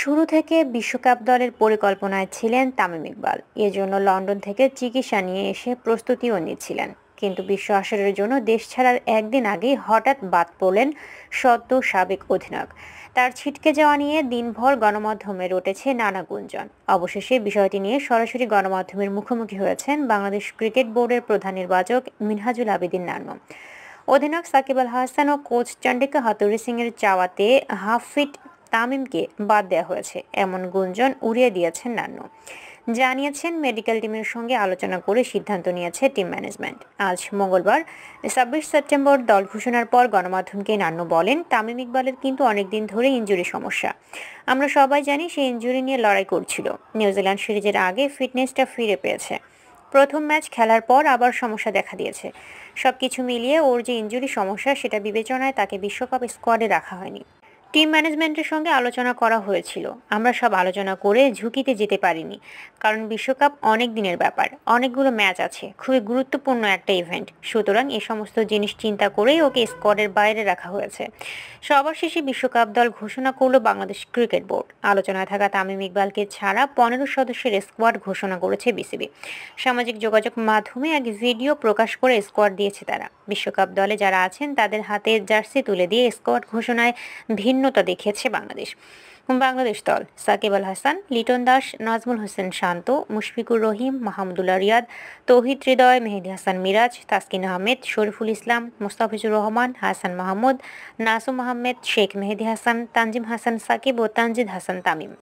শুরু থেকে বিশ্বকাপ দলের পরিকল্পনায় ছিলেন তামিম ইকবাল এজন্য লন্ডন থেকে চিকিৎসা নিয়ে এসে প্রস্তুতিও নিচ্ছিলেন কিন্তু বিশ্ব আসরের জন্য দেশ ছাড়ার একদিন আগেই হঠাৎ বাদ পড়লেন সদ্য সাবেক অধিনায়ক তার ছিটকে যাওয়া নিয়ে দিনভর গণমাধ্যমে রটেছে নানা গুঞ্জন অবশেষে বিষয়টি নিয়ে সরাসরি গণমাধ্যমের মুখোমুখি হয়েছেন বাংলাদেশ ক্রিকেট বোর্ডের প্রধান নির্বাচক মিনহাজুল আবেদিন নানম অধিনায়ক সাকিব আল হাসান ও কোচ চন্ডিকা হাতুরি সিং এর চাওয়াতে হাফ ফিট তামিমকে বাদ দেওয়া হয়েছে এমন গুঞ্জন উড়িয়ে দিয়েছেন নান্নু জানিয়েছেন মেডিকেল টিমের সঙ্গে আলোচনা করে সিদ্ধান্ত নিয়েছে টিম ম্যানেজমেন্ট আজ মঙ্গলবার ছাব্বিশ সেপ্টেম্বর দল ঘোষণার পর গণমাধ্যমকে নান্নু বলেন তামিম ইকবালের কিন্তু অনেকদিন ধরে ইঞ্জুরি সমস্যা আমরা সবাই জানি সে ইঞ্জুরি নিয়ে লড়াই করছিল নিউজিল্যান্ড সিরিজের আগে ফিটনেসটা ফিরে পেয়েছে প্রথম ম্যাচ খেলার পর আবার সমস্যা দেখা দিয়েছে সব কিছু মিলিয়ে ওর যে ইঞ্জুরি সমস্যা সেটা বিবেচনায় তাকে বিশ্বকাপ স্কোয়াডে রাখা হয়নি টিম ম্যানেজমেন্টের সঙ্গে আলোচনা করা হয়েছিল আমরা সব আলোচনা করে ঝুঁকিতে যেতে পারিনি কারণ বিশ্বকাপ অনেক দিনের ব্যাপার অনেকগুলো ম্যাচ আছে খুবই গুরুত্বপূর্ণ একটা ইভেন্ট সুতরাং এ সমস্ত জিনিস চিন্তা করেই ওকে স্কোয়াডের বাইরে রাখা হয়েছে সবার শেষে বিশ্বকাপ দল ঘোষণা করল বাংলাদেশ ক্রিকেট বোর্ড আলোচনায় থাকা তামিম ইকবালকে ছাড়া পনেরো সদস্যের স্কোয়াড ঘোষণা করেছে বিসিবি সামাজিক যোগাযোগ মাধ্যমে এক ভিডিও প্রকাশ করে স্কোয়াড দিয়েছে তারা বিশ্বকাপ দলে যারা আছেন তাদের হাতে জার্সি তুলে দিয়ে স্কোয়াড ঘোষণায় ভিন্নতা দেখিয়েছে বাংলাদেশ বাংলাদেশ দল সাকিব আল হাসান লিটন দাস নাজমুল হোসেন শান্ত মুশফিকুর রহিম মাহমুদুল্লা রিয়াদ তৌহিদ হৃদয় মেহেদি হাসান মিরাজ তাসকিন আহমেদ শরীফুল ইসলাম মুস্তাফিজুর রহমান হাসান মাহমুদ নাসুম আহমেদ শেখ মেহেদি হাসান তানজিম হাসান সাকিব ও তানজিদ হাসান তামিম